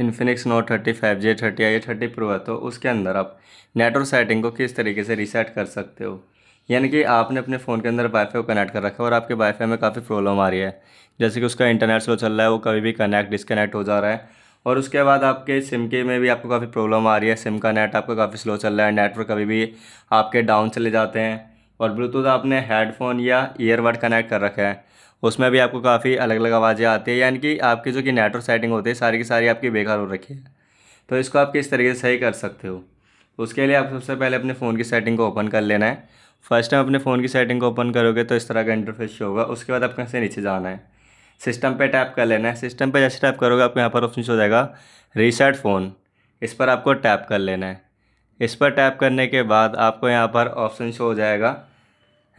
Infinix note thirty five G thirty I ये thirty pro है तो उसके अंदर आप नेटवर्क सेटिंग को किस तरीके से रीसेट कर सकते हो यानी कि आपने अपने फ़ोन के अंदर वाई को कनेक्ट कर रखा है और आपके वाई में काफ़ी प्रॉब्लम आ रही है जैसे कि उसका इंटरनेट स्लो चल रहा है वो कभी भी कनेक्ट डिसकनेक्ट हो जा रहा है और उसके बाद आपके सिम के में भी आपको काफ़ी प्रॉब्लम आ रही है सिम का नेट आपका काफ़ी स्लो चल रहा है नेटवर्क कभी भी आपके डाउन चले जाते हैं और ब्लूटूथ आपने हेडफोन या ईयरबड कनेक्ट कर रखा है उसमें भी आपको काफ़ी अलग अलग आवाज़ें आती है यानी कि आपकी जो कि नेटवर्क सेटिंग होती है सारी की सारी आपकी बेकार हो रखी है तो इसको आप किस तरीके से सही कर सकते हो उसके लिए आप सबसे पहले अपने फ़ोन की सेटिंग को ओपन कर लेना है फर्स्ट टाइम अपने फ़ोन की सेटिंग को ओपन करोगे तो इस तरह का इंटरफेस होगा उसके बाद आपको यहाँ से नीचे जाना है सिस्टम पर टैप कर लेना है सिस्टम पर जैसे टैप करोगे आपको यहाँ पर ऑप्शन हो जाएगा रीसेट फ़ोन इस पर आपको टैप कर लेना है इस पर टैप करने के बाद आपको यहाँ पर ऑप्शन शो हो जाएगा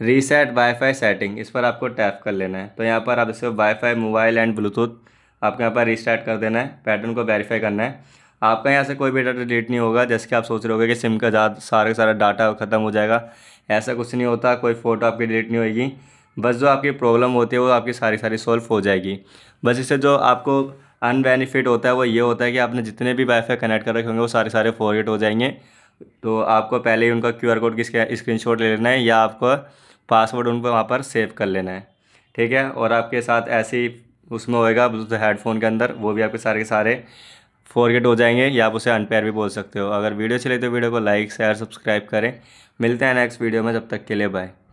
रीसेट वाईफाई सेटिंग इस पर आपको टैप कर लेना है तो यहाँ पर आप इसको वाईफाई मोबाइल एंड ब्लूटूथ आपको यहाँ पर रीस्टार्ट कर देना है पैटर्न को वेरीफाई करना है आपका यहाँ से कोई भी डाटा डिलीट नहीं होगा जैसे कि आप सोच रहे होगे कि सिम का ज़्यादा का सारा डाटा ख़त्म हो जाएगा ऐसा कुछ नहीं होता कोई फ़ोटो आपकी डिलीट नहीं होगी बस जो आपकी प्रॉब्लम होती है वो आपकी सारी सारी सॉल्व हो जाएगी बस इससे जो आपको अनबेनिफिट होता है वो ये होता है कि आपने जितने भी वाईफाई कनेक्ट कर रखे होंगे वो सारे सारे फॉरगेट हो जाएंगे तो आपको पहले ही उनका क्यू आर कोड की स्क्रीन शॉट ले लेना है या आपको पासवर्ड उनको वहाँ पर सेव कर लेना है ठीक है और आपके साथ ऐसी उसमें होएगा ब्लूटूथ हेडफोन के अंदर वो भी आपके सारे के सारे फॉरगेट हो जाएंगे या आप उसे अनपेयर भी बोल सकते हो अगर वीडियो चले तो वीडियो को लाइक शेयर सब्सक्राइब करें मिलते हैं नेक्स्ट वीडियो में जब तक के लिए बाय